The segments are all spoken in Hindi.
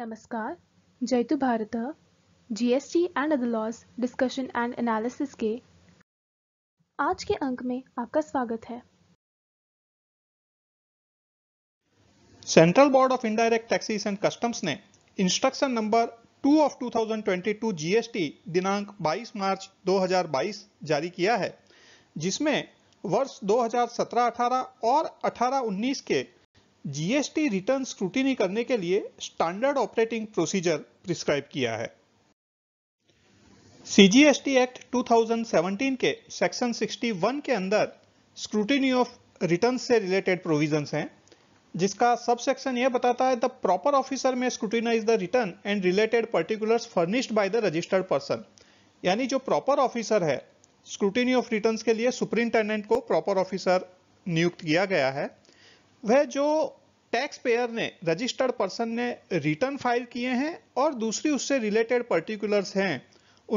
नमस्कार जयतु तो Bharat GST and other laws discussion and analysis के आज के अंक में आपका स्वागत है central board of indirect taxes and customs ने इंस्ट्रक्शन नंबर 2 ऑफ 2022 जीएसटी दिनांक 22 मार्च 2022 जारी किया है जिसमें वर्ष 2017-18 और 18-19 के जीएसटी रिटर्न स्क्रूटिनी करने के लिए स्टैंडर्ड ऑपरेटिंग प्रोसीजर प्रिस्क्राइब किया है सीजीएसटी एक्ट 2017 के सेक्शन 61 के अंदर स्क्रूटिनी ऑफ रिटर्न से रिलेटेड प्रोविजंस हैं जिसका सब सेक्शन यह बताता है the proper officer may scrutinize the return and related particulars furnished by the registered person यानी जो प्रॉपर ऑफिसर है स्क्रूटिनी ऑफ रिटर्न्स के लिए सुप्रिंटेंडेंट को प्रॉपर ऑफिसर नियुक्त किया गया है वह जो टैक्स पेयर ने रजिस्टर्ड पर्सन ने रिटर्न फाइल किए हैं और दूसरी उससे रिलेटेड पर्टिकुलर्स हैं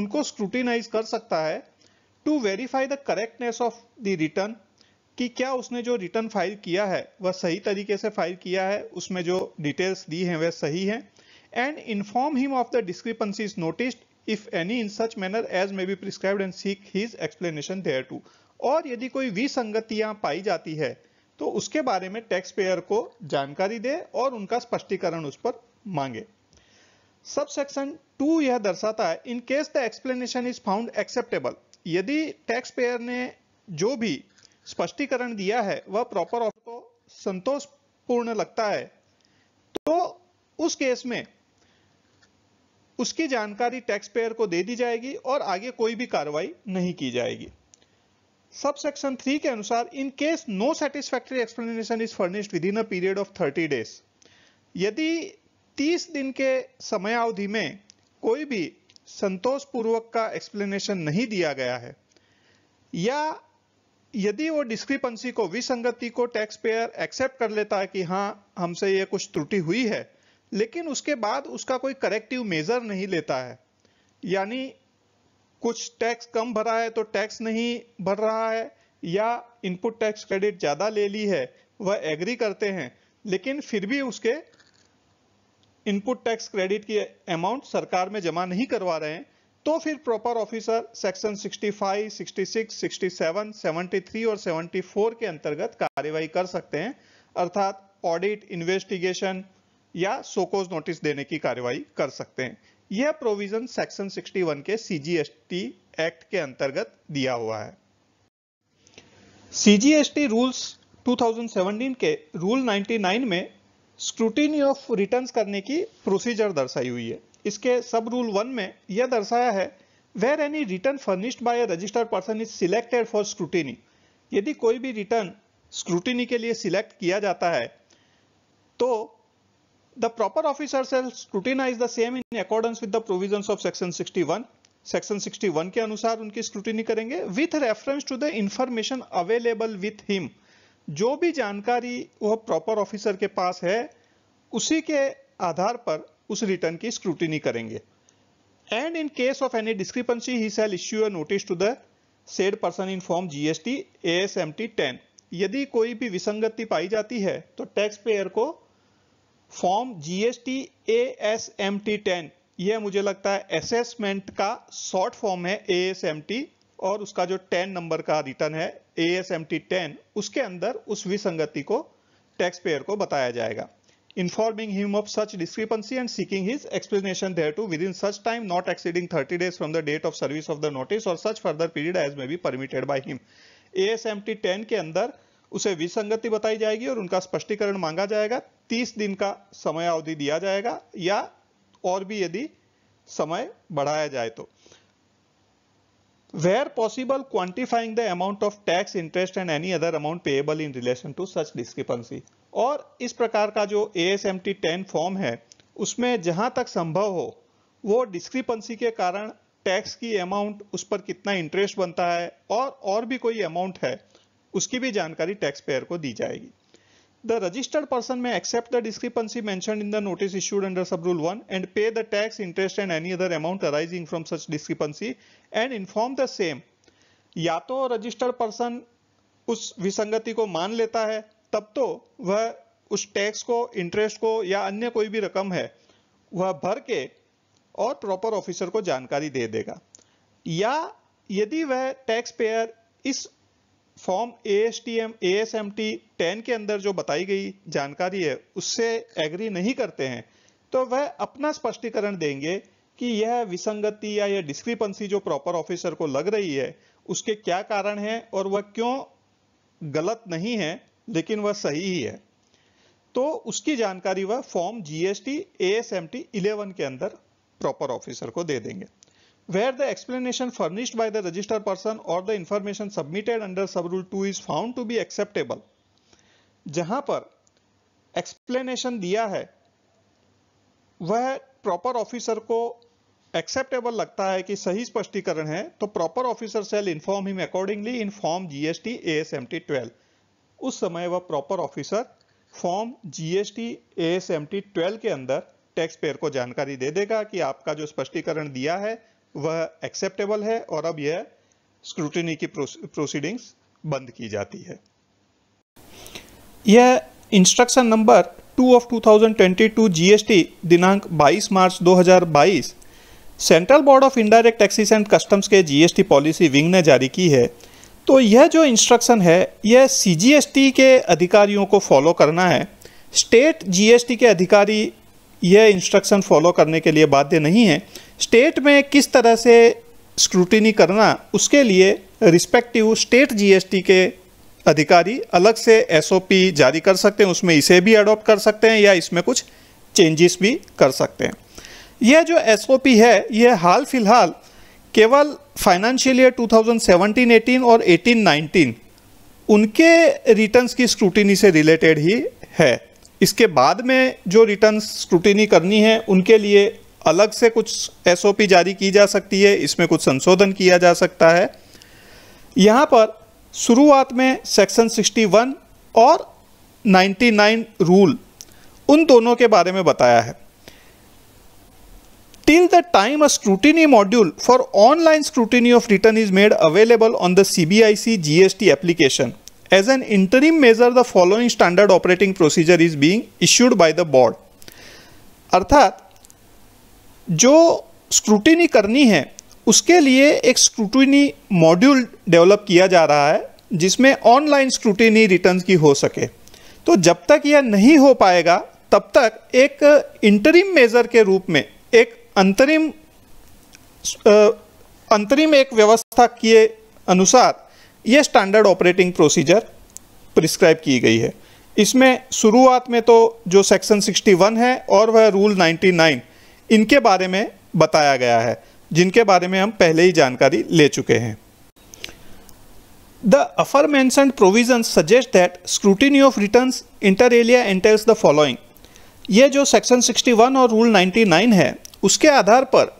उनको स्क्रूटिनाइज कर सकता है to verify the correctness of the return कि क्या उसने जो रिटर्न फाइल किया है वह सही तरीके से फाइल किया है उसमें जो डिटेल्स दी हैं वह सही हैं and inform him of the is noticed if any in such manner as may be prescribe and seek his explanation thereto और यदि कोई विसंगतियां पाई जाती है तो उसके बारे में टैक्स पेयर को जानकारी दे और उनका स्पष्टीकरण उस पर मांगे सब सेक्शन टू यह दर्शाता है in case the explanation is found acceptable यदि टैक्स पेयर ने जो भी स्पष्टीकरण दिया है वह प्रॉपर ऑफ को संतोषपूर्ण लगता है तो उस केस में उसकी जानकारी टैक्स पेयर को दे दी जाएगी और आगे कोई भी कार्रवाई नहीं की जाएगी सब सेक्शन थ्री के अनुसार in case no satisfactory explanation is furnished within a period of thirty days यदि तीस दिन के समय अवधि में कोई भी संतोषपूर्वक का एक्सप्लेनेशन नहीं दिया गया है या यदि वो डिस्क्रिपेंसी को विसंगति को टैक्स पेयर एक्सेप्ट कर लेता है कि हाँ हमसे ये कुछ त्रुटि हुई है लेकिन उसके बाद उसका कोई करेक्टिव मेजर नहीं लेता है यानी कुछ टैक्स कम भरा है तो टैक्स नहीं भर रहा है या इनपुट टैक्स क्रेडिट ज़्यादा ले ली है वह एग्री करते हैं लेकिन फिर भी उसके इनपुट टैक्स क्रेडिट की अमाउंट सरकार में जमा नहीं करवा रहे हैं तो फिर प्रॉपर ऑफिसर सेक्शन 65, 66, 67, 73 और 74 के अंतर्गत कार्यवाही कर सकते हैं अर्थात ऑडिट इन्वेस्टिगेशन या सोकोज नोटिस देने की कार्यवाही कर सकते हैं यह प्रोविजन सेक्शन 61 के सीजीएसटी एक्ट के अंतर्गत दिया हुआ है सीजीएसटी रूल्स 2017 के रूल 99 में स्क्रूटिनी ऑफ रिटर्न करने की प्रोसीजर दर्शाई हुई है इसके सब रूल वन में यह दर्शाया है where any return furnished by registered person is selected for scrutiny यदि कोई भी रिटर्न स्क्रूटिनी के लिए सिलेक्ट किया जाता है तो The proper officer shall scrutinize the same in accordance with the provisions of section 61. Section 61 के अनुसार उनकी स्क्रूटिनी करेंगे with reference to the information available with him जो भी जानकारी वह प्रॉपर ऑफिसर के पास है उसी के आधार पर उस रिटर्न की स्क्रूटिनी करेंगे and in case of any discrepancy he shall issue notice to the said person in form GST ASMT 10 यदि कोई भी विसंगति पाई जाती है तो टैक्स पेयर को form GST A S M T ten यह मुझे लगता है असेसमेंट का शॉर्ट फॉर्म है ए एस एम टी और उसका जो टेन नंबर का रिटर्न है A S M T ten उसके अंदर उस विसंगति को टैक्स पेयर को बताया जाएगा informing him of such discrepancy and seeking his explanation thereto within such time not exceeding thirty days from the date of service of the notice और such further period as may be permitted by him A S M T ten के अंदर उसे विसंगति बताई जाएगी और उनका स्पष्टीकरण मांगा जाएगा 30 दिन का समय अवधि दिया जाएगा या और भी यदि समय बढ़ाया जाए तो where possible quantifying the amount of tax interest and any other amount payable in relation to such discrepancy और इस प्रकार का जो A S M T ten form है उसमें जहां तक संभव हो वो डिस्क्रिपेंसी के कारण टैक्स की अमाउंट उस पर कितना इंटरेस्ट बनता है और और भी कोई अमाउंट है उसकी भी जानकारी टैक्स पेयर को दी जाएगी The registered person may accept the discrepancy mentioned in the notice issued under sub-rule 1 and pay the tax, interest and any other amount arising from such discrepancy and inform the same. या तो registered person उस विसंगति को मान लेता है तब तो वह उस tax को interest को या अन्य कोई भी रकम है वह भर के और proper officer को जानकारी दे देगा या यदि वह टैक्स पेयर इस form A S T M A S M T ten के अंदर जो बताई गई जानकारी है उससे एग्री नहीं करते हैं तो वह अपना स्पष्टीकरण देंगे कि यह विसंगति या यह डिस्क्रिपेंसी जो प्रॉपर ऑफिसर को लग रही है उसके क्या कारण है और वह क्यों गलत नहीं है लेकिन वह सही ही है तो उसकी जानकारी वह फॉर्म जीएसटी एएसएमटी 11 के अंदर प्रॉपर ऑफिसर को दे देंगे where the explanation furnished by the registered person or the information submitted under sub rule 2 is found to be acceptable jahan par explanation diya hai वह प्रॉपर ऑफिसर को एक्सेप्टेबल लगता है कि सही स्पष्टीकरण है तो proper officer shall inform him accordingly in form GST ASMT 12 उस समय वह proper officer form GST ASMT 12 के अंदर टैक्स पेयर को जानकारी दे देगा कि आपका जो स्पष्टीकरण दिया है वह एक्सेप्टेबल है और अब यह स्क्रूटनी की प्रोसीडिंग्स बंद की जाती है यह instruction number two of 2022 GST दिनांक 22 March 2022 central board of indirect taxes and customs के जीएसटी पॉलिसी विंग ने जारी की है तो यह जो इंस्ट्रक्शन है यह सीजीएसटी के अधिकारियों को फॉलो करना है स्टेट जीएसटी के अधिकारी यह इंस्ट्रक्शन फॉलो करने के लिए बाध्य नहीं है स्टेट में किस तरह से स्क्रूटिनी करना उसके लिए रिस्पेक्टिव स्टेट जीएसटी के अधिकारी अलग से एसओपी जारी कर सकते हैं उसमें इसे भी अडॉप्ट कर सकते हैं या इसमें कुछ चेंजेस भी कर सकते हैं यह जो एसओपी है यह हाल फिलहाल केवल फाइनेंशियल ईयर 2017-18 और 18-19 उनके रिटर्न्स की स्क्रूटिनी से रिलेटेड ही है इसके बाद में जो रिटर्न्स स्क्रूटिनी करनी है उनके लिए अलग से कुछ एसओपी जारी की जा सकती है इसमें कुछ संशोधन किया जा सकता है यहाँ पर शुरुआत में सेक्शन 61 और 99 रूल उन दोनों के बारे में बताया है till the time a scrutiny module for online scrutiny of return is made available on the CBIC GST application as an interim measure the following standard operating procedure is being issued by the board अर्थात जो स्क्रूटिनी करनी है उसके लिए एक स्क्रूटिनी मॉड्यूल डेवलप किया जा रहा है जिसमें ऑनलाइन स्क्रूटिनी रिटर्न की हो सके तो जब तक यह नहीं हो पाएगा तब तक एक इंटरिम मेज़र के रूप में एक अंतरिम अंतरिम एक व्यवस्था किए अनुसार यह स्टैंडर्ड ऑपरेटिंग प्रोसीजर प्रिस्क्राइब की गई है इसमें शुरुआत में तो जो सेक्शन 61 है और वह रूल 99 इनके बारे में बताया गया है जिनके बारे में हम पहले ही जानकारी ले चुके हैं afore aforementioned provision suggest that scrutiny of return inter alia entails the following ये जो सेक्शन 61 और रूल 99 है उसके आधार पर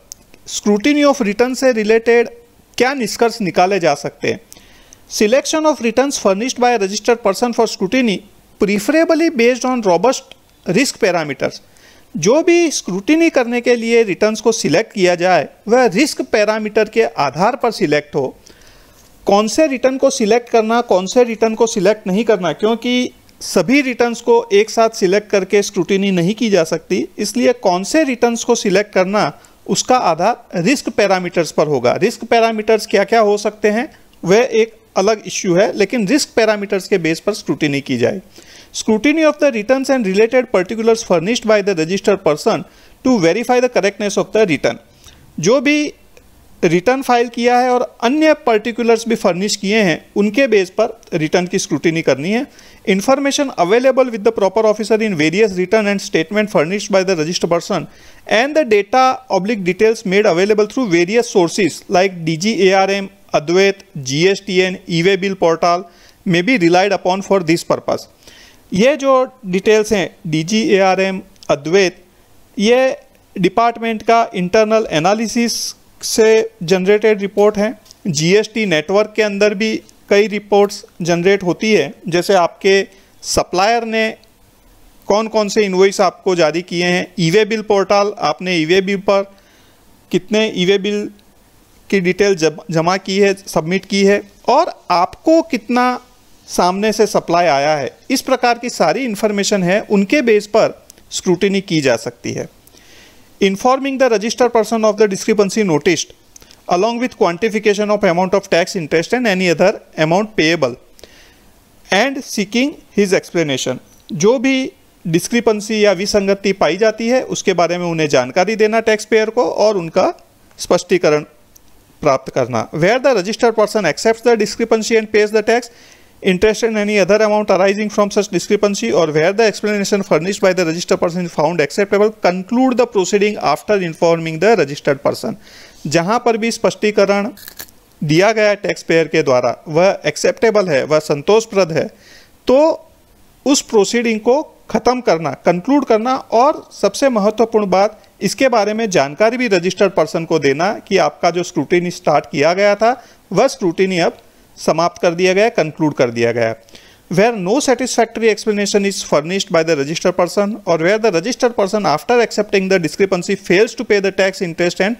स्क्रूटिनी ऑफ रिटर्न से रिलेटेड क्या निष्कर्ष निकाले जा सकते हैं selection of return furnished by registered person for scrutiny preferably based on robust risk parameters जो भी स्क्रूटिनी करने के लिए रिटर्न्स को सिलेक्ट किया जाए वह रिस्क पैरामीटर के आधार पर सिलेक्ट हो कौन से रिटर्न को सिलेक्ट करना कौन से रिटर्न को सिलेक्ट नहीं करना क्योंकि सभी रिटर्न्स को एक साथ सिलेक्ट करके स्क्रूटिनी नहीं की जा सकती इसलिए कौन से रिटर्न्स को सिलेक्ट करना उसका आधार रिस्क पैरामीटर्स पर होगा रिस्क पैरामीटर्स क्या क्या हो सकते हैं वह एक अलग इश्यू है लेकिन रिस्क पैरामीटर्स के बेस पर स्क्रूटिनी की जाए Scrutiny of the returns and related particulars furnished by the registered person to verify the correctness of the return. जो भी रिटर्न फाइल किया है और अन्य पर्टिकुलर्स भी फर्निश किए हैं उनके बेस पर रिटर्न की स्क्रूटिनी करनी है information available with the proper officer in various return and statement furnished by the registered person and the data oblique details made available through various sources like D G A R M Advait G S T N E way bill portal may be relied upon for this purpose ये जो डिटेल्स हैं D G A R M Advait ये डिपार्टमेंट का इंटरनल एनालिसिस से जनरेटेड रिपोर्ट है जीएसटी नेटवर्क के अंदर भी कई रिपोर्ट्स जनरेट होती है जैसे आपके सप्लायर ने कौन कौन से इन्वॉइस आपको जारी किए हैं ई वे बिल पोर्टल आपने ई वे बिल पर कितने ई वे बिल की डिटेल जमा की है सबमिट की है और आपको कितना सामने से सप्लाई आया है इस प्रकार की सारी इन्फॉर्मेशन है उनके बेस पर स्क्रूटिनी की जा सकती है informing the register person of the discrepancy notice along with quantification of amount of tax interest and any other amount payable and seeking his explanation जो भी डिस्क्रिपेंसी या विसंगति पाई जाती है उसके बारे में उन्हें जानकारी देना टैक्स पेयर को और उनका स्पष्टीकरण प्राप्त करना where the registered person accept the discrepancy and pays the tax interest and any other amount arising from such discrepancy or where the explanation furnished by the registered person is found acceptable conclude the proceeding after informing the registered person जहां पर भी स्पष्टीकरण दिया गया टैक्स पेयर के द्वारा वह एक्सेप्टेबल है वह संतोषप्रद है तो उस प्रोसीडिंग को ख़त्म करना कंक्लूड करना और सबसे महत्वपूर्ण बात इसके बारे में जानकारी भी रजिस्टर्ड पर्सन को देना कि आपका जो स्क्रूटिनी स्टार्ट किया गया था वह स्क्रूटिनी अब समाप्त कर दिया गया कंक्लूड कर दिया गया where no satisfactory explanation is furnished by the registered person और where the registered person after accepting the discrepancy fails to pay the tax interest and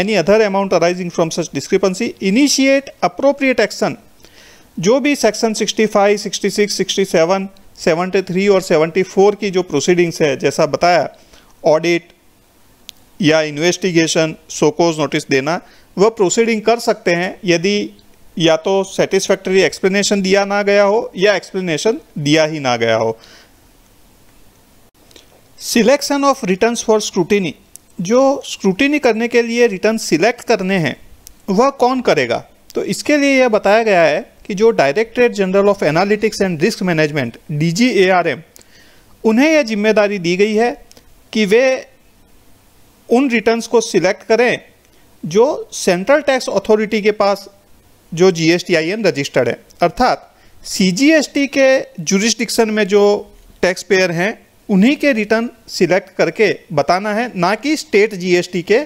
any other amount arising from such discrepancy initiate appropriate action जो भी सेक्शन 65, 66, 67, 73 और 74 की जो प्रोसीडिंग्स है जैसा बताया ऑडिट या इन्वेस्टिगेशन सोकोज नोटिस देना वह प्रोसीडिंग कर सकते हैं यदि या तो सेटिस्फैक्ट्री एक्सप्लेनेशन दिया ना गया हो या एक्सप्लेनेशन दिया ही ना गया हो selection of returns for scrutiny जो स्क्रूटिनी करने के लिए रिटर्न सिलेक्ट करने हैं वह कौन करेगा तो इसके लिए यह बताया गया है कि जो directorate general of analytics and risk management D उन्हें यह जिम्मेदारी दी गई है कि वे उन रिटर्न्स को सिलेक्ट करें जो सेंट्रल टैक्स अथॉरिटी के पास जो G S T I N registered है अर्थात सी जी एस टी के जुरिस्डिक्शन में जो टैक्स पेयर हैं उन्हीं के रिटर्न सिलेक्ट करके बताना है ना कि स्टेट जीएसटी के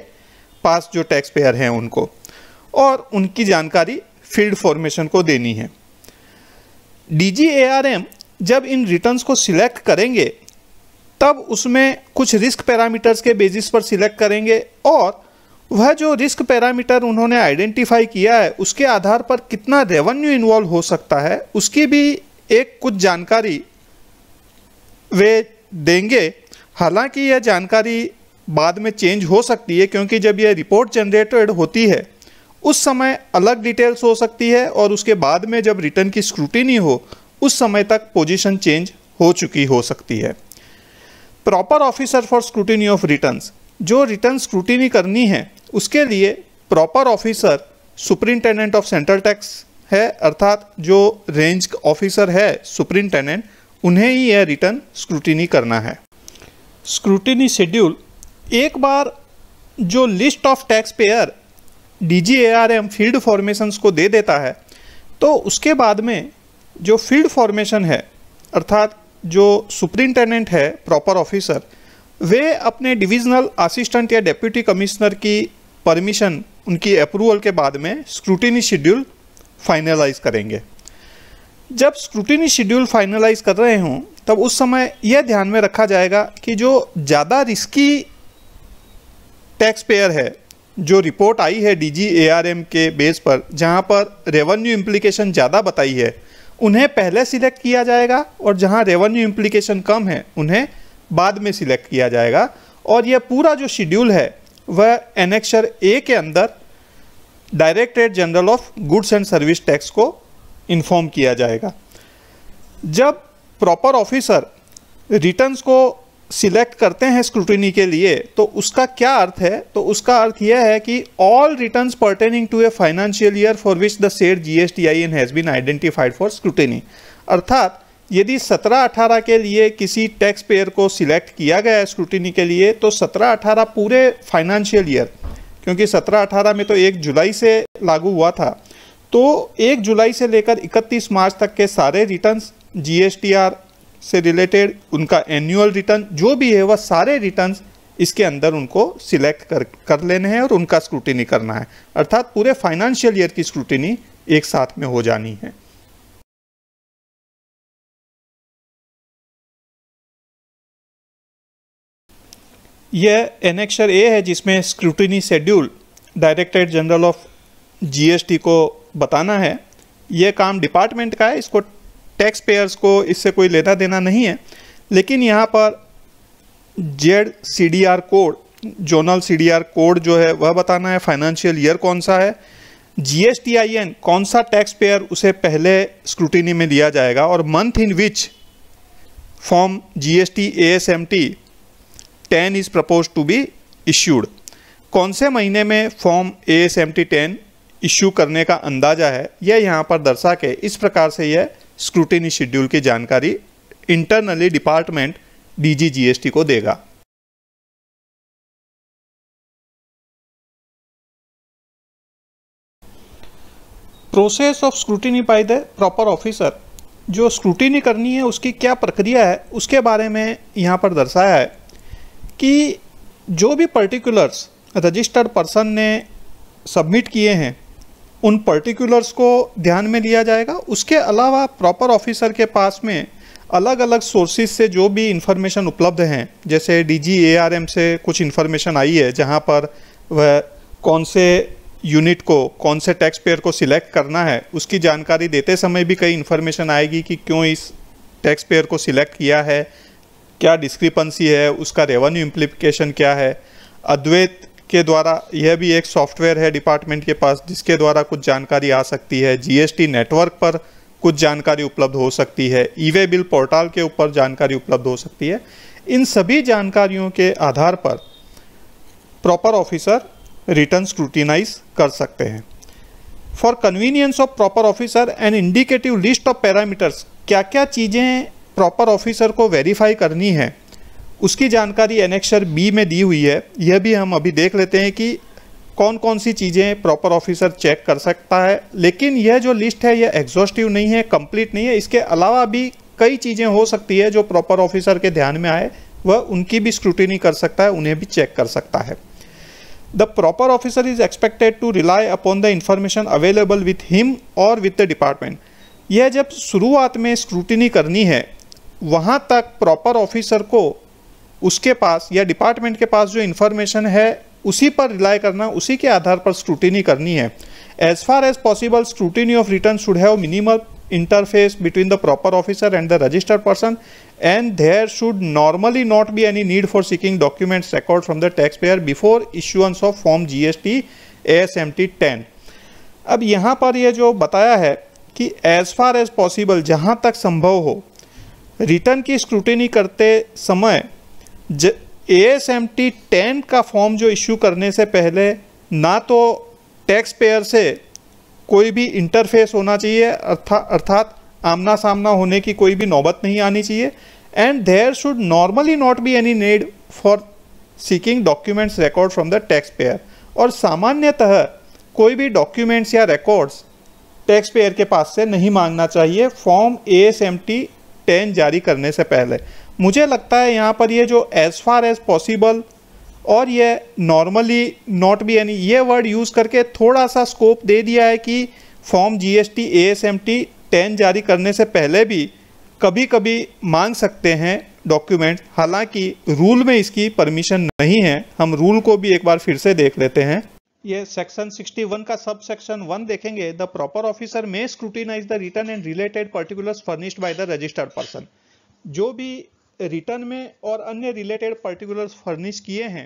पास जो टैक्स पेयर हैं उनको और उनकी जानकारी फील्ड फॉर्मेशन को देनी है एम जब इन रिटर्न्स को सिलेक्ट करेंगे तब उसमें कुछ रिस्क पैरामीटर्स के बेसिस पर सिलेक्ट करेंगे और वह जो रिस्क पैरामीटर उन्होंने आइडेंटिफाई किया है उसके आधार पर कितना रेवेन्यू इन्वॉल्व हो सकता है उसकी भी एक कुछ जानकारी वे देंगे हालांकि यह जानकारी बाद में चेंज हो सकती है क्योंकि जब यह रिपोर्ट जनरेटेड होती है उस समय अलग डिटेल्स हो सकती है और उसके बाद में जब रिटर्न की स्क्रूटिनी हो उस समय तक पोजीशन चेंज हो चुकी हो सकती है proper officer for scrutiny of returns जो रिटर्न स्क्रूटिनी करनी है उसके लिए proper officer superintendent of central tax है अर्थात जो रेंज ऑफिसर है सुप्रिंटेंडेंट उन्हें ही यह रिटर्न स्क्रूटिनी करना है स्क्रूटिनी शेड्यूल एक बार जो list of tax payer D G A R M field formations को दे देता है तो उसके बाद में जो फील्ड फॉर्मेशन है अर्थात जो सुप्रिंटेंडेंट है प्रॉपर ऑफिसर वे अपने डिविजनल असिस्टेंट या डेप्यूटी कमिश्नर की परमिशन उनकी अप्रूवल के बाद में स्क्रूटिनी शेड्यूल फाइनलाइज करेंगे जब स्क्रूटिनी शेड्यूल फाइनलाइज कर रहे हों तब उस समय यह ध्यान में रखा जाएगा कि जो ज़्यादा रिस्की टैक्स पेयर है जो रिपोर्ट आई है डी जी के बेस पर जहाँ पर रेवेन्यू इम्प्लीकेशन ज़्यादा बताई है उन्हें पहले सिलेक्ट किया जाएगा और जहाँ रेवेन्यू इम्प्लीकेशन कम है उन्हें बाद में सिलेक्ट किया जाएगा और यह पूरा जो शेड्यूल है वह एनेक्शर ए के अंदर directorate general of goods and service tax को इन्फॉर्म किया जाएगा जब प्रॉपर ऑफिसर रिटर्न्स को सिलेक्ट करते हैं स्क्रूटनी के लिए तो उसका क्या अर्थ है तो उसका अर्थ यह है कि all returns pertaining to a financial year for which the said N has been identified for scrutiny अर्थात यदि 17-18 के लिए किसी टैक्स पेयर को सिलेक्ट किया गया है स्क्रूटिनी के लिए तो 17-18 पूरे फाइनेंशियल ईयर क्योंकि 17-18 में तो 1 जुलाई से लागू हुआ था तो 1 जुलाई से लेकर 31 मार्च तक के सारे रिटर्न्स जीएसटीआर से रिलेटेड उनका एनुअल रिटर्न जो भी है वह सारे रिटर्न इसके अंदर उनको सिलेक्ट कर कर लेने हैं और उनका स्क्रूटिनी करना है अर्थात पूरे फाइनेंशियल ईयर की स्क्रूटिनी एक साथ में हो जानी है यह एनेक्शर ए है जिसमें scrutiny schedule directorate general of GST को बताना है यह काम डिपार्टमेंट का है इसको टैक्स पेयर्स को इससे कोई लेना देना नहीं है लेकिन यहाँ पर Z C D R code zonal C D R code जो है वह बताना है फाइनेंशियल ईयर कौन सा है G S T I N कौन सा टैक्स पेयर उसे पहले स्क्रूटिनी में लिया जाएगा और month in which form G S T A S M T ten is propose to be issued कौन से महीने में form A S M T ten issue करने का अंदाज़ा है यह यहाँ पर दर्शा के इस प्रकार से यह स्क्रूटिनी शेड्यूल की जानकारी internally department D G G S T को देगा process of scrutiny by the proper officer जो स्क्रूटिनी करनी है उसकी क्या प्रक्रिया है उसके बारे में यहाँ पर दर्शाया है कि जो भी पर्टिकुलर्स रजिस्टर्ड पर्सन ने सबमिट किए हैं उन पर्टिकुलर्स को ध्यान में लिया जाएगा उसके अलावा प्रॉपर ऑफिसर के पास में अलग अलग सोर्सेज से जो भी इन्फॉर्मेशन उपलब्ध हैं जैसे डी से कुछ इन्फॉर्मेशन आई है जहाँ पर वह कौन से यूनिट को कौन से टैक्स पेयर को सिलेक्ट करना है उसकी जानकारी देते समय भी कई इन्फॉर्मेशन आएगी कि क्यों इस टैक्स पेयर को सिलेक्ट किया है क्या डिस्क्रिपेंसी है उसका रेवेन्यू इम्प्लीकेशन क्या है अद्वैत के द्वारा यह भी एक सॉफ्टवेयर है डिपार्टमेंट के पास जिसके द्वारा कुछ जानकारी आ सकती है जीएसटी नेटवर्क पर कुछ जानकारी उपलब्ध हो सकती है ई वे बिल पोर्टल के ऊपर जानकारी उपलब्ध हो सकती है इन सभी जानकारियों के आधार पर प्रॉपर ऑफिसर रिटर्न स्क्रूटिनाइज कर सकते हैं for convenience of proper officer and indicative list of parameters क्या क्या चीज़ें प्रॉपर ऑफिसर को वेरीफाई करनी है उसकी जानकारी एनेक्शर बी में दी हुई है यह भी हम अभी देख लेते हैं कि कौन कौन सी चीज़ें प्रॉपर ऑफिसर चेक कर सकता है लेकिन यह जो लिस्ट है यह एग्जॉस्टिव नहीं है कंप्लीट नहीं है इसके अलावा भी कई चीज़ें हो सकती है जो प्रॉपर ऑफिसर के ध्यान में आए वह उनकी भी स्क्रूटिनी कर सकता है उन्हें भी चेक कर सकता है the proper officer is expected to rely upon the information available with him और विथ द डिपार्टमेंट यह जब शुरुआत में स्क्रूटिनी करनी है वहाँ तक प्रॉपर ऑफिसर को उसके पास या डिपार्टमेंट के पास जो इन्फॉर्मेशन है उसी पर रिलाई करना उसी के आधार पर स्क्रूटिनी करनी है as far as possible scrutiny of return should have minimum interface between the proper officer and the registered person and there should normally not be any need for seeking documents record from the tax payer before issuance of form G S T S M T ten अब यहाँ पर यह जो बताया है कि एज फार एज पॉसिबल जहाँ तक संभव हो रिटर्न की स्क्रूटनी करते समय ज A S M T ten का फॉर्म जो इश्यू करने से पहले ना तो टैक्स पेयर से कोई भी इंटरफेस होना चाहिए अर्था अर्थात आमना सामना होने की कोई भी नौबत नहीं आनी चाहिए and there should normally not be any need for seeking documents record from the tax payer और सामान्यतः कोई भी डॉक्यूमेंट्स या रिकॉर्ड्स टैक्स पेयर के पास से नहीं मांगना चाहिए form A S M T ten जारी करने से पहले मुझे लगता है यहाँ पर ये जो एज़ फार एज़ पॉसिबल और ये नॉर्मली नॉट बी एनी ये वर्ड यूज़ करके थोड़ा सा स्कोप दे दिया है कि form G S T S M T ten जारी करने से पहले भी कभी कभी मांग सकते हैं डॉक्यूमेंट हालांकि रूल में इसकी परमिशन नहीं है हम रूल को भी एक बार फिर से देख लेते हैं ये सेक्शन 61 का सब सेक्शन वन देखेंगे the proper officer may scrutinise the return and related particulars furnished by the registered person जो भी रिटर्न में और अन्य रिलेटेड पर्टिकुलर्स फर्निश किए हैं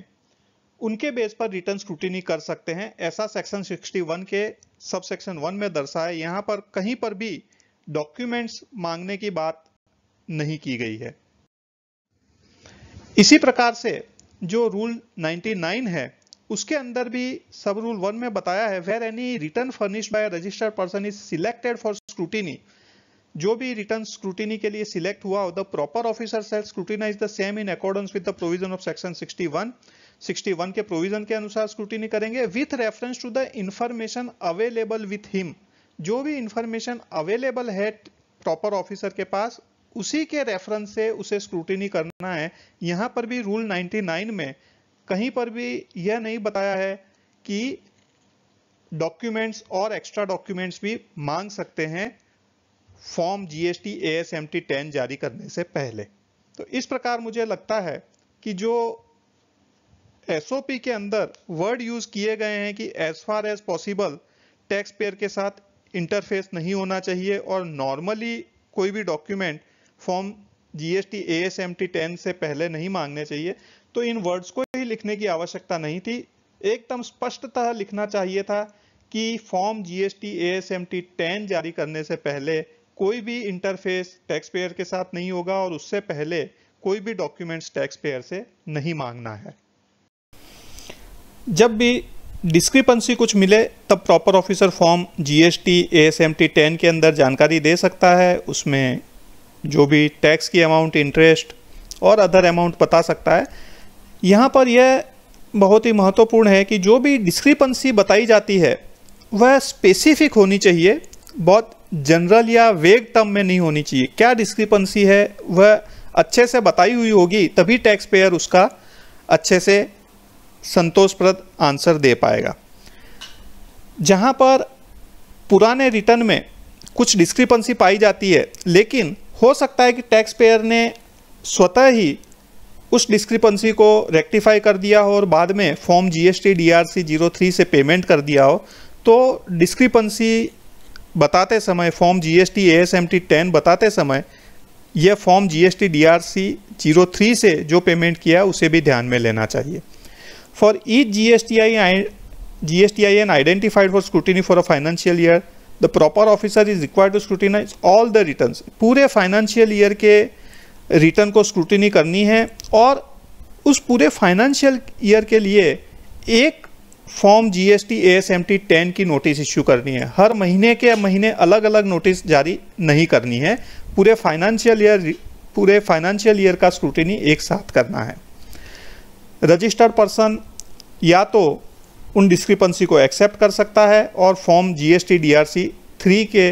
उनके बेस पर रिटर्न स्क्रूटिनी कर सकते हैं ऐसा सेक्शन 61 के सब सेक्शन वन में दर्शा है यहाँ पर कहीं पर भी डॉक्यूमेंट्स मांगने की बात नहीं की गई है इसी प्रकार से जो रूल 99 है उसके अंदर भी सब रूल वन में बताया है where any return furnished by registered person is selected for scrutiny जो भी रिटर्न स्क्रूटिनी के लिए सिलेक्ट हुआ हो the proper officer shall scrutinise the same in accordance with the provision of section 61 61 के प्रोविजन के अनुसार स्क्रूटिनी करेंगे with reference to the information available with him जो भी इंफॉर्मेशन अवेलेबल है प्रॉपर ऑफिसर के पास उसी के रेफरेंस से उसे स्क्रूटिनी करना है यहां पर भी रूल 99 में कहीं पर भी यह नहीं बताया है कि डॉक्यूमेंट्स और एक्स्ट्रा डॉक्यूमेंट्स भी मांग सकते हैं फॉर्म जीएसटी एएसएमटी 10 जारी करने से पहले तो इस प्रकार मुझे लगता है कि जो एसओपी के अंदर वर्ड यूज किए गए हैं कि as far as possible tax payer के साथ इंटरफेस नहीं होना चाहिए और नॉर्मली कोई भी डॉक्यूमेंट फॉर्म जीएसटी एएसएमटी 10 से पहले नहीं मांगने चाहिए तो इन वर्ड्स को ही लिखने की आवश्यकता नहीं थी एकदम स्पष्टतः लिखना चाहिए था कि फॉर्म जीएसटी एएसएमटी 10 जारी करने से पहले कोई भी इंटरफेस टैक्स पेयर के साथ नहीं होगा और उससे पहले कोई भी डॉक्यूमेंट्स टैक्स पेयर से नहीं मांगना है जब भी डिस्क्रिपेंसी कुछ मिले तब proper officer form GST ASMT 10 के अंदर जानकारी दे सकता है उसमें जो भी टैक्स की अमाउंट इंटरेस्ट और अदर अमाउंट बता सकता है यहाँ पर यह बहुत ही महत्वपूर्ण है कि जो भी डिस्क्रिपेंसी बताई जाती है वह स्पेसिफिक होनी चाहिए बहुत जनरल या वेग टर्म में नहीं होनी चाहिए क्या डिस्क्रिपेंसी है वह अच्छे से बताई हुई होगी तभी टैक्स पेयर उसका अच्छे से संतोषप्रद आंसर दे पाएगा जहाँ पर पुराने रिटर्न में कुछ डिस्क्रिपेंसी पाई जाती है लेकिन हो सकता है कि टैक्स पेयर ने स्वतः ही उस डिस्क्रिपेंसी को रेक्टिफाई कर दिया हो और बाद में form GST DRC zero three से पेमेंट कर दिया हो तो डिस्क्रिपेंसी बताते समय फॉर्म जीएसटी एएसएमटी टेन बताते समय यह form GST DRC zero three से जो पेमेंट किया उसे भी ध्यान में लेना चाहिए for each GSTIN identified for scrutiny for a financial year the proper officer is required to scrutinise all the return पूरे फाइनेंशियल ईयर के रिटर्न को स्क्रूटिनी करनी है और उस पूरे फाइनेंशियल ईयर के लिए एक form G S S T M T ten की नोटिस इश्यू करनी है हर महीने के महीने अलग अलग नोटिस जारी नहीं करनी है पूरे फाइनेंशियल ईयर पूरे फाइनेंशियल ईयर का स्क्रूटिनी एक साथ करना है रजिस्टर्ड पर्सन या तो उन डिस्क्रिपेंसी को एक्सेप्ट कर सकता है और form G S T D R C three के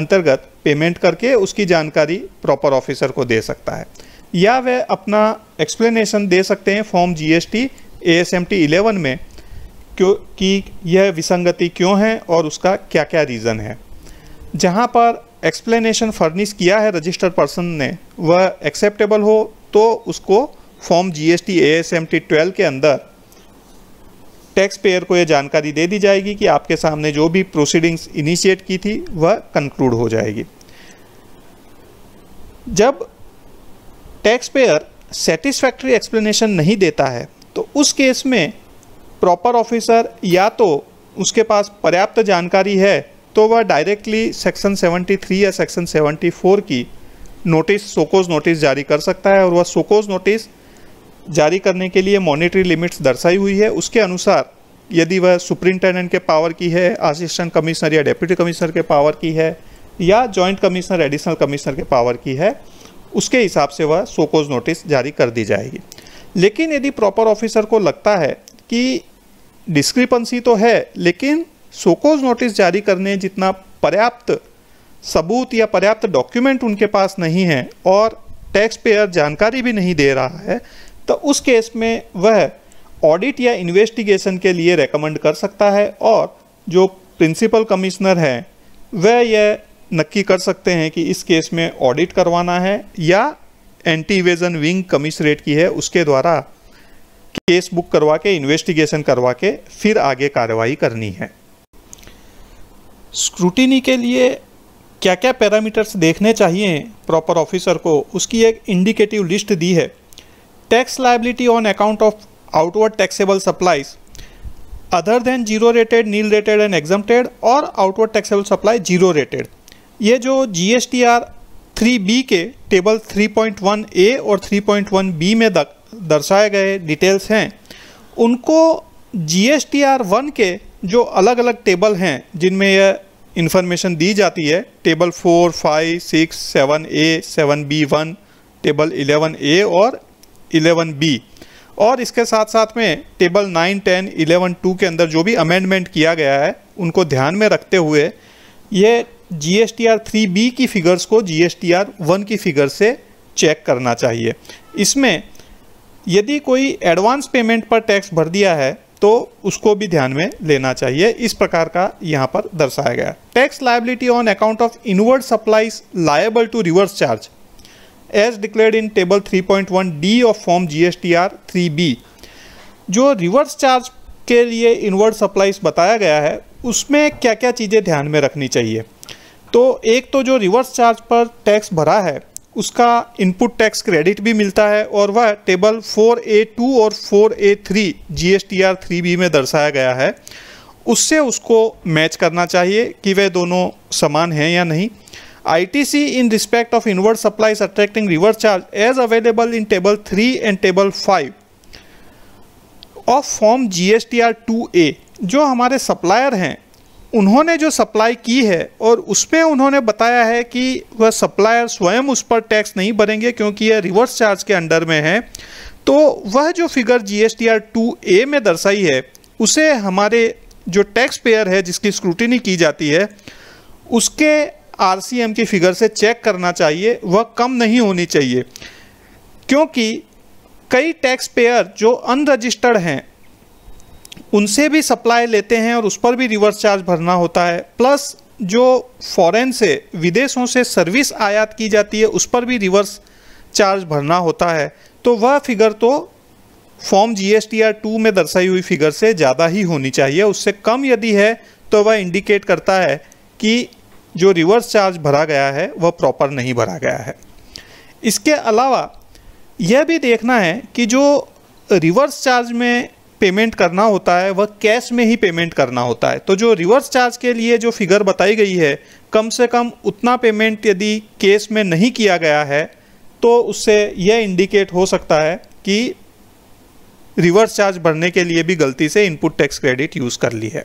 अंतर्गत पेमेंट करके उसकी जानकारी प्रॉपर ऑफिसर को दे सकता है या वह अपना एक्सप्लेनेशन दे सकते हैं form G S T A S M T eleven में क्योंकि यह विसंगति क्यों है और उसका क्या क्या रीज़न है जहाँ पर एक्सप्लेनेशन फर्निश किया है रजिस्टर्ड पर्सन ने वह एक्सेप्टेबल हो तो उसको form G S T A S M T twelve के अंदर टैक्स पेयर को यह जानकारी दे दी जाएगी कि आपके सामने जो भी प्रोसीडिंग्स इनिशिएट की थी वह कंक्लूड हो जाएगी जब टैक्स पेयर सेटिस्फैक्ट्री एक्सप्लेनेशन नहीं देता है तो उस केस में प्रॉपर ऑफिसर या तो उसके पास पर्याप्त जानकारी है तो वह डायरेक्टली सेक्शन 73 या सेक्शन 74 की नोटिस सोकोज नोटिस जारी कर सकता है और वह सोकोज नोटिस जारी करने के लिए मॉनिटरी लिमिट्स दर्शाई हुई है उसके अनुसार यदि वह सुप्रिंटेंडेंट के पावर की है असिस्टेंट कमिश्नर या डेप्यूटी कमिश्नर के पावर की है या जॉइंट कमिश्नर एडिशनल कमिश्नर के पावर की है उसके हिसाब से वह सोकोज नोटिस जारी कर दी जाएगी लेकिन यदि प्रॉपर ऑफिसर को लगता है कि डिस्क्रिपेंसी तो है लेकिन सोकोज नोटिस जारी करने जितना पर्याप्त सबूत या पर्याप्त डॉक्यूमेंट उनके पास नहीं है और टैक्स पेयर जानकारी भी नहीं दे रहा है तो उस केस में वह ऑडिट या इन्वेस्टिगेशन के लिए रेकमेंड कर सकता है और जो प्रिंसिपल कमिश्नर हैं वह यह नक्की कर सकते हैं कि इस केस में ऑडिट करवाना है या एंटी इवेजन विंग कमिश्नरेट की है उसके द्वारा केस बुक करवा के इन्वेस्टिगेशन करवा के फिर आगे कार्रवाई करनी है स्क्रूटिनी के लिए क्या क्या पैरामीटर्स देखने चाहिए प्रॉपर ऑफिसर को उसकी एक इंडिकेटिव लिस्ट दी है tax liability on account of outward taxable supplies other than zero rated nil rated and exempted और outward taxable supply zero rated ये जो G S T R three B के टेबल 3.1 ए और 3.1 बी में दर्शाए गए डिटेल्स हैं उनको G S T R one के जो अलग अलग टेबल हैं जिनमें यह इन्फॉर्मेशन दी जाती है table four five six seven A seven B one table eleven A और इलेवन बी और इसके साथ साथ में table nine ten eleven two के अंदर जो भी अमेंडमेंट किया गया है उनको ध्यान में रखते हुए ये G S T R three B की फिगर्स को G S T R one की फिगर से चेक करना चाहिए इसमें यदि कोई एडवांस पेमेंट पर टैक्स भर दिया है तो उसको भी ध्यान में लेना चाहिए इस प्रकार का यहाँ पर दर्शाया गया tax liability on account of inward supplies liable to reverse charge as declared in table 3.1 D of form G S T R three B जो रिवर्स चार्ज के लिए इनवर्ड सप्लाईज बताया गया है उसमें क्या क्या चीज़ें ध्यान में रखनी चाहिए तो एक तो जो रिवर्स चार्ज पर टैक्स भरा है उसका इनपुट टैक्स क्रेडिट भी मिलता है और वह टेबल 4A2 और 4A3 GSTR 3B में दर्शाया गया है उससे उसको मैच करना चाहिए कि वे दोनों समान हैं या नहीं ITC in respect of inward charge as attracting reverse charge as available in table 3 and table 5 of form GSTR 2A जो हमारे सप्लायर हैं उन्होंने जो सप्लाई की है और उस पर उन्होंने बताया है कि वह सप्लायर स्वयं उस पर टैक्स नहीं भरेंगे क्योंकि यह रिवर्स चार्ज के अंडर में है तो वह जो figure G S T R two A में दर्शाई है उसे हमारे जो टैक्स पेयर है जिसकी स्क्रूटनी की जाती है उसके आर सी एम की फिगर से चेक करना चाहिए वह कम नहीं होनी चाहिए क्योंकि कई टैक्स पेयर जो अनरजिस्टर्ड हैं उनसे भी सप्लाई लेते हैं और उस पर भी रिवर्स चार्ज भरना होता है प्लस जो फॉरेन से विदेशों से सर्विस आयात की जाती है उस पर भी रिवर्स चार्ज भरना होता है तो वह फिगर तो form G S T R two में दर्शाई हुई फिगर से ज़्यादा ही होनी चाहिए उससे कम यदि है तो वह इंडिकेट करता है कि जो रिवर्स चार्ज भरा गया है वह प्रॉपर नहीं भरा गया है इसके अलावा यह भी देखना है कि जो रिवर्स चार्ज में पेमेंट करना होता है वह कैश में ही पेमेंट करना होता है तो जो रिवर्स चार्ज के लिए जो फिगर बताई गई है कम से कम उतना पेमेंट यदि केस में नहीं किया गया है तो उससे यह इंडिकेट हो सकता है कि रिवर्स चार्ज भरने के लिए भी गलती से इनपुट टैक्स क्रेडिट यूज़ कर ली है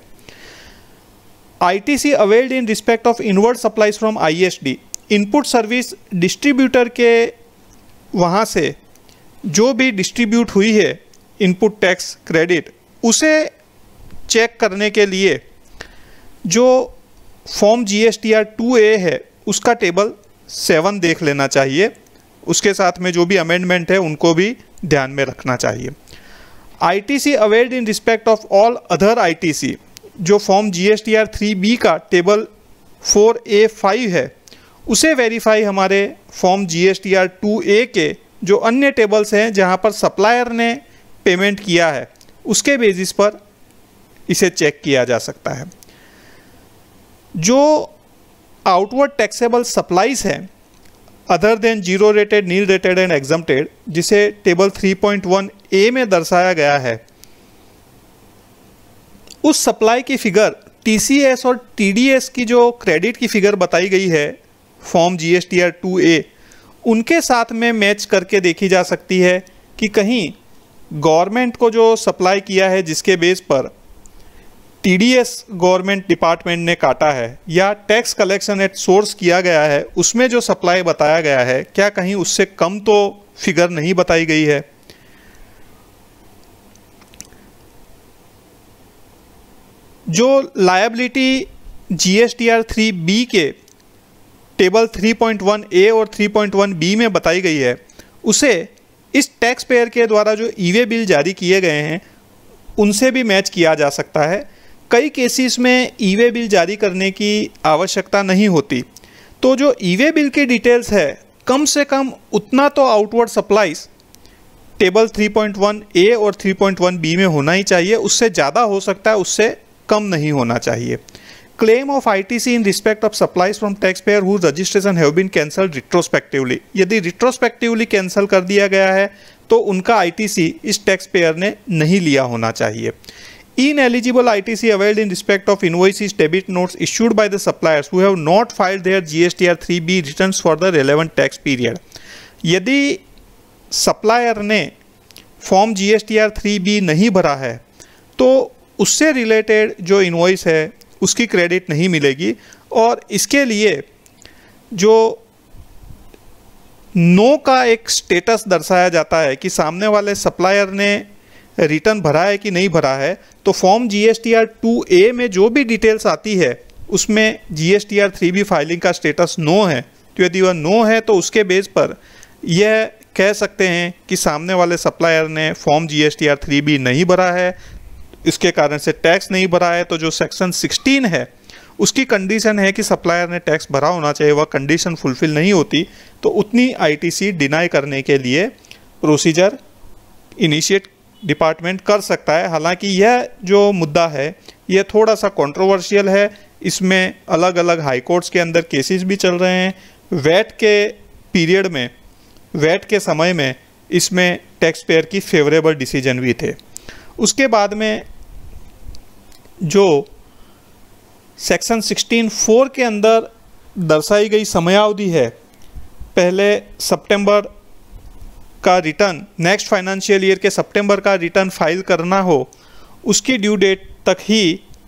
in respect of respect supplies from I S D input service distributor के वहाँ से जो भी डिस्ट्रीब्यूट हुई है इनपुट टैक्स क्रेडिट उसे चेक करने के लिए जो form G S T R two A है उसका टेबल सेवन देख लेना चाहिए उसके साथ में जो भी अमेंडमेंट है उनको भी ध्यान में रखना चाहिए I T C availed in respect of all other I T C जो form G S T R three B का टेबल फोर ए फाइव है उसे वेरीफाई हमारे form G S T R two A के जो अन्य टेबल्स हैं जहाँ पर सप्लायर ने पेमेंट किया है उसके बेसिस पर इसे चेक किया जा सकता है जो आउटवर्ड टैक्सेबल सप्लाइज हैं other than zero rated nil rated and exempted जिसे टेबल 3.1 ए में दर्शाया गया है उस सप्लाई की फिगर टीसीएस और टीडीएस की जो क्रेडिट की फिगर बताई गई है फॉर्म जीएसटीआर ए उनके साथ में मैच करके देखी जा सकती है कि कहीं गवर्नमेंट को जो सप्लाई किया है जिसके बेस पर टीडीएस गवर्नमेंट डिपार्टमेंट ने काटा है या टैक्स कलेक्शन एट सोर्स किया गया है उसमें जो सप्लाई बताया गया है क्या कहीं उससे कम तो फिगर नहीं बताई गई है जो लायबिलिटी जीएसटीआर थ्री बी के टेबल 3.1 ए और 3.1 बी में बताई गई है उसे इस टैक्स पेयर के द्वारा जो ईवे e बिल जारी किए गए हैं उनसे भी मैच किया जा सकता है कई केसेस में ईवे e बिल जारी करने की आवश्यकता नहीं होती तो जो ईवे e बिल की डिटेल्स है कम से कम उतना तो आउटवर्ड सप्लाईज टेबल 3.1 ए और 3.1 बी में होना ही चाहिए उससे ज़्यादा हो सकता है उससे कम नहीं होना चाहिए claim of I T C in respect of supplies from tax payer who registration have been cancel retrospectively यदि रिट्रोस्पेक्टिवली कैंसिल कर दिया गया है तो उनका आई टी सी इस टैक्स पेयर ने नहीं लिया होना चाहिए ineligible I T C availed in respect of invoices debit notes issued by the suppliers who have not filed their G S T R three B return for the relevant tax period यदि सप्लायर ने form G S T R three B नहीं भरा है तो उससे रिलेटेड जो इन्वॉइस है उसकी क्रेडिट नहीं मिलेगी और इसके लिए जो नो का एक स्टेटस दर्शाया जाता है कि सामने वाले सप्लायर ने रिटर्न भरा है कि नहीं भरा है तो form G S T R two A में जो भी डिटेल्स आती है उसमें G S T R three B filing का स्टेटस नो है तो यदि वह नो है तो उसके बेस पर यह कह सकते हैं कि सामने वाले सप्लायर ने form G S T R three B नहीं भरा है इसके कारण से टैक्स नहीं भरा है तो जो सेक्शन 16 है उसकी कंडीशन है कि सप्लायर ने टैक्स भरा होना चाहिए वह कंडीशन फुलफिल नहीं होती तो उतनी आईटीसी डिनाई करने के लिए प्रोसीजर इनिशिएट डिपार्टमेंट कर सकता है हालांकि यह जो मुद्दा है यह थोड़ा सा कंट्रोवर्शियल है इसमें अलग अलग हाई कोर्ट्स के अंदर केसेस भी चल रहे हैं वैट के पीरियड में वैट के समय में इसमें टैक्स पेयर की फेवरेबल डिसीजन भी थे उसके बाद में जो सेक्शन 16 फोर के अंदर दर्शाई गई समयावधि है पहले सितंबर का रिटर्न नेक्स्ट फाइनेंशियल ईयर के सितंबर का रिटर्न फाइल करना हो उसकी ड्यू डेट तक ही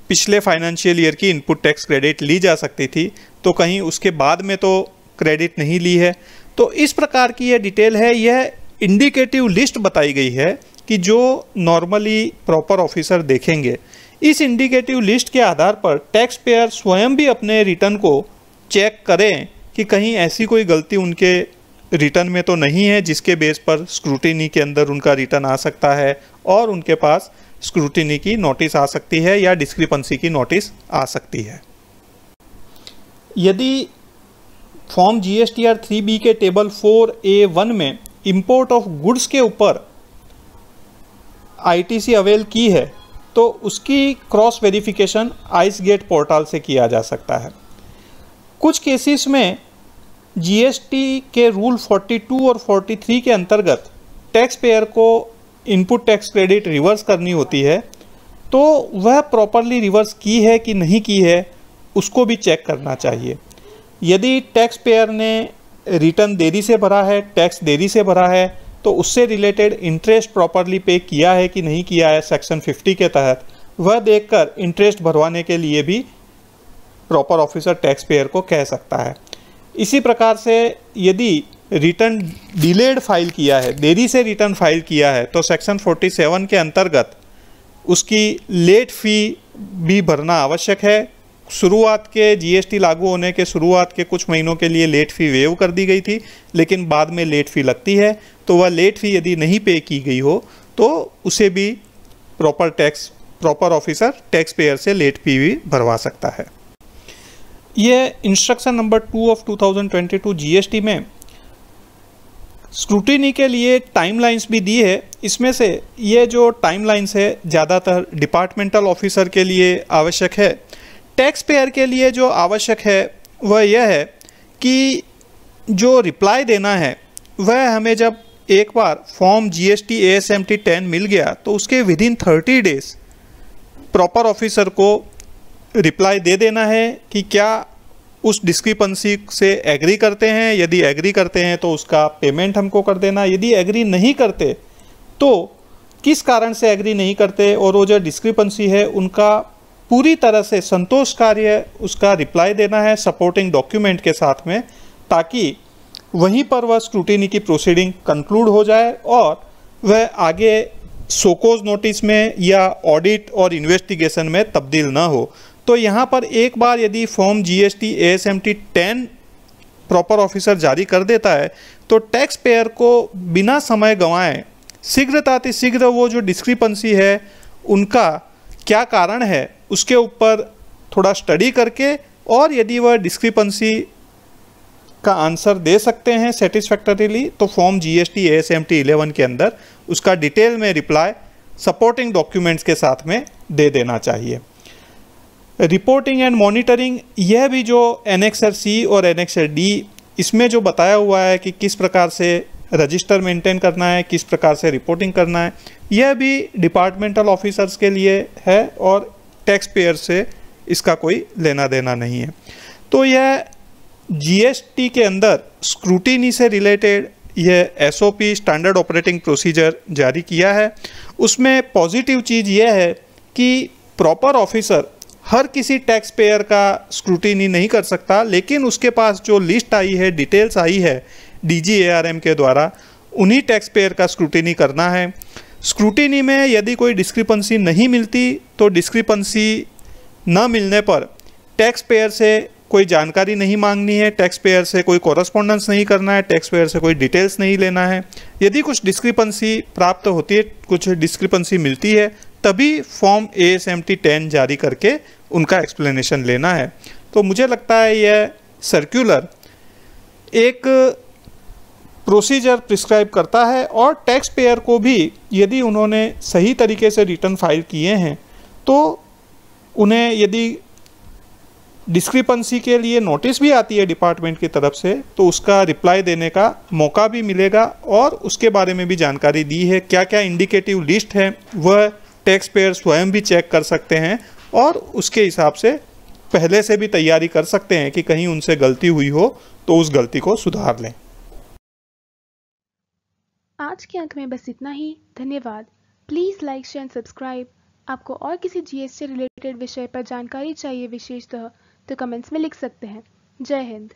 पिछले फाइनेंशियल ईयर की इनपुट टैक्स क्रेडिट ली जा सकती थी तो कहीं उसके बाद में तो क्रेडिट नहीं ली है तो इस प्रकार की यह डिटेल है यह इंडिकेटिव लिस्ट बताई गई है कि जो नॉर्मली प्रॉपर ऑफिसर देखेंगे इस इंडिकेटिव लिस्ट के आधार पर टैक्स पेयर स्वयं भी अपने रिटर्न को चेक करें कि कहीं ऐसी कोई गलती उनके रिटर्न में तो नहीं है जिसके बेस पर स्क्रूटिनी के अंदर उनका रिटर्न आ सकता है और उनके पास स्क्रूटिनी की नोटिस आ सकती है या डिस्क्रिपेंसी की नोटिस आ सकती है यदि form G S T R three B के टेबल फोर ए वन में इम्पोर्ट ऑफ गुड्स के ऊपर आईटीसी अवेल की है तो उसकी cross verification ICEGATE portal से किया जा सकता है कुछ केसेस में जीएसटी के रूल 42 और 43 के अंतर्गत टैक्स पेयर को इनपुट टैक्स क्रेडिट रिवर्स करनी होती है तो वह प्रॉपरली रिवर्स की है कि नहीं की है उसको भी चेक करना चाहिए यदि टैक्स पेयर ने रिटर्न देरी से भरा है टैक्स देरी से भरा है तो उससे रिलेटेड इंटरेस्ट प्रॉपरली पे किया है कि नहीं किया है सेक्शन 50 के तहत वह देखकर इंटरेस्ट भरवाने के लिए भी प्रॉपर ऑफिसर टैक्स पेयर को कह सकता है इसी प्रकार से यदि रिटर्न डिलेड फाइल किया है देरी से रिटर्न फाइल किया है तो सेक्शन 47 के अंतर्गत उसकी लेट फी भी भरना आवश्यक है शुरुआत के जीएसटी लागू होने के शुरुआत के कुछ महीनों के लिए लेट फ़ी वेव कर दी गई थी लेकिन बाद में लेट फ़ी लगती है तो वह लेट फ़ी यदि नहीं पे की गई हो तो उसे भी proper tax proper officer tax payer से लेट फी भी भरवा सकता है ये instruction number two of 2022 GST में स्क्रूटिनी के लिए टाइमलाइंस भी दी है इसमें से ये जो टाइमलाइंस है ज़्यादातर डिपार्टमेंटल ऑफिसर के लिए आवश्यक है टैक्स पेयर के लिए जो आवश्यक है वह यह है कि जो रिप्लाई देना है वह हमें जब एक बार form G S T S M T ten मिल गया तो उसके within thirty days proper officer को रिप्लाई दे देना है कि क्या उस डिस्क्रिपन्सी से एग्री करते हैं यदि एग्री करते हैं तो उसका पेमेंट हमको कर देना यदि एग्री नहीं करते तो किस कारण से एग्री नहीं करते और वो जो डिस्क्रिपन्सी है उनका पूरी तरह से संतोष कार्य उसका रिप्लाई देना है सपोर्टिंग डॉक्यूमेंट के साथ में ताकि वहीं पर वह स्क्रूटिनी की प्रोसीडिंग कंक्लूड हो जाए और वह आगे सोकोज नोटिस में या ऑडिट और इन्वेस्टिगेशन में तब्दील ना हो तो यहाँ पर एक बार यदि form G S T S M T ten proper officer जारी कर देता है तो टैक्स पेयर को बिना समय गंवाएँ शीघ्रताति वो जो डिस्क्रिपेंसी है उनका क्या कारण है उसके ऊपर थोड़ा स्टडी करके और यदि वह डिस्क्रिपेंसी का आंसर दे सकते हैं सेटिस्फैक्टरीली तो form G S T S M T eleven के अंदर उसका डिटेल में रिप्लाई सपोर्टिंग डॉक्यूमेंट्स के साथ में दे देना चाहिए रिपोर्टिंग एंड मॉनिटरिंग यह भी जो एन एक्स एर सी और एन एक्स डी इसमें जो बताया हुआ है कि किस प्रकार से रजिस्टर मेंटेन करना है किस प्रकार से रिपोर्टिंग करना है यह भी डिपार्टमेंटल ऑफिसर्स के लिए है और टैक्स पेयर से इसका कोई लेना देना नहीं है तो यह जीएसटी के अंदर स्क्रूटिनी से रिलेटेड यह एसओपी स्टैंडर्ड ऑपरेटिंग प्रोसीजर जारी किया है उसमें पॉजिटिव चीज़ यह है कि प्रॉपर ऑफिसर हर किसी टैक्स पेयर का स्क्रूटिनी नहीं कर सकता लेकिन उसके पास जो लिस्ट आई है डिटेल्स आई है डी के द्वारा उन्हीं टैक्स पेयर का स्क्रूटिनी करना है स्क्रूटिनी में यदि कोई डिस्क्रिपेंसी नहीं मिलती तो डिस्क्रिपेंसी न मिलने पर टैक्स पेयर से कोई जानकारी नहीं मांगनी है टैक्स पेयर से कोई कॉरेस्पॉन्डेंस नहीं करना है टैक्स पेयर से कोई डिटेल्स नहीं लेना है यदि कुछ डिस्क्रिपेंसी प्राप्त होती है कुछ डिस्क्रिपेंसी मिलती है तभी form A S M T ten जारी करके उनका एक्सप्लेनेशन लेना है तो मुझे लगता है यह सर्क्यूलर एक प्रोसीजर प्रिस्क्राइब करता है और टैक्स पेयर को भी यदि उन्होंने सही तरीके से रिटर्न फाइल किए हैं तो उन्हें यदि डिस्क्रिपेंसी के लिए नोटिस भी आती है डिपार्टमेंट की तरफ से तो उसका रिप्लाई देने का मौका भी मिलेगा और उसके बारे में भी जानकारी दी है क्या क्या इंडिकेटिव लिस्ट है वह टैक्स पेयर स्वयं भी चेक कर सकते हैं और उसके हिसाब से पहले से भी तैयारी कर सकते हैं कि कहीं उनसे गलती हुई हो तो उस गलती को सुधार लें आज के अंक में बस इतना ही धन्यवाद please like share and subscribe आपको और किसी जीएसटी रिलेटेड विषय पर जानकारी चाहिए विशेषतः तो कमेंट्स में लिख सकते हैं जय हिंद